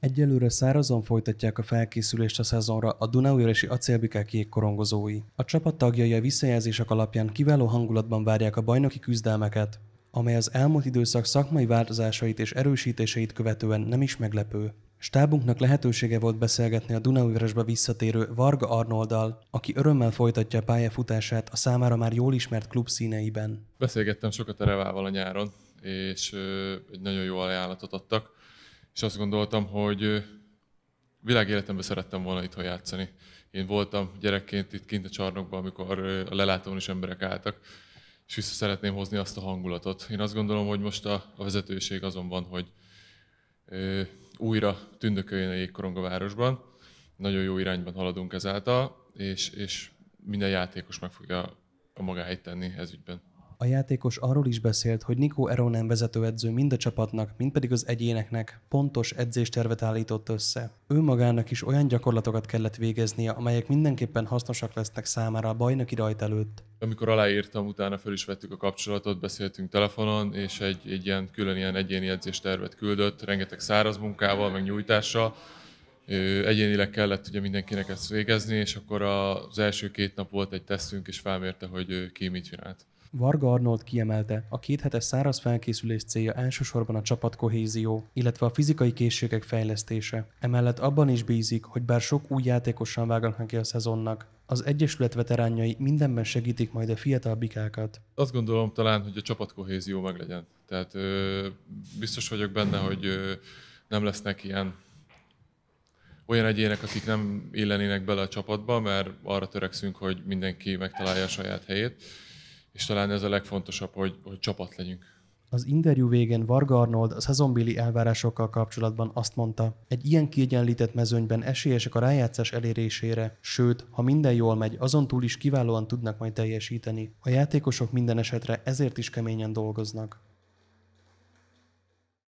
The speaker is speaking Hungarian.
Egyelőre szárazon folytatják a felkészülést a szezonra a Dunaújöresi acélbikák jégkorongozói. A csapat tagjai a visszajelzések alapján kiváló hangulatban várják a bajnoki küzdelmeket, amely az elmúlt időszak szakmai változásait és erősítéseit követően nem is meglepő. Stábunknak lehetősége volt beszélgetni a Dunaújveresbe visszatérő Varga Arnoldal, aki örömmel folytatja a pályafutását a számára már jól ismert klub színeiben. Beszélgettem sokat a Revával a nyáron, és egy nagyon jó ajánlatot adtak és azt gondoltam, hogy világéletemben szerettem volna itthon játszani. Én voltam gyerekként itt kint a csarnokban, amikor a lelátón is emberek álltak, és vissza szeretném hozni azt a hangulatot. Én azt gondolom, hogy most a, a vezetőség azon van, hogy ö, újra tündököljön a jégkorong a városban. Nagyon jó irányban haladunk ezáltal, és, és minden játékos meg fogja a magáit tenni ez ügyben. A játékos arról is beszélt, hogy Nico Eronen vezetőedző mind a csapatnak, mind pedig az egyéneknek pontos edzéstervet állított össze. Ő magának is olyan gyakorlatokat kellett végeznie, amelyek mindenképpen hasznosak lesznek számára a bajnoki rajt előtt. Amikor aláírtam, utána föl is vettük a kapcsolatot, beszéltünk telefonon, és egy, egy ilyen külön ilyen egyéni edzéstervet küldött, rengeteg száraz munkával, meg nyújtással, egyénileg kellett ugye mindenkinek ezt végezni, és akkor az első két nap volt egy tesztünk, és felmérte, hogy ki mit csinált. Varga Arnold kiemelte, a hetes száraz felkészülés célja elsősorban a csapatkohézió, illetve a fizikai készségek fejlesztése. Emellett abban is bízik, hogy bár sok új játékosan vágnak neki a szezonnak, az Egyesület veteránjai mindenben segítik majd a fiatal bikákat. Azt gondolom talán, hogy a csapatkohézió meglegyen. Tehát ö, biztos vagyok benne, hogy ö, nem lesznek ilyen olyan egyének, akik nem illenének bele a csapatba, mert arra törekszünk, hogy mindenki megtalálja a saját helyét, és talán ez a legfontosabb, hogy, hogy csapat legyünk. Az interjú végén Varga Arnold a szezonbéli elvárásokkal kapcsolatban azt mondta, egy ilyen kiegyenlített mezőnyben esélyesek a rájátszás elérésére, sőt, ha minden jól megy, azon túl is kiválóan tudnak majd teljesíteni. A játékosok minden esetre ezért is keményen dolgoznak.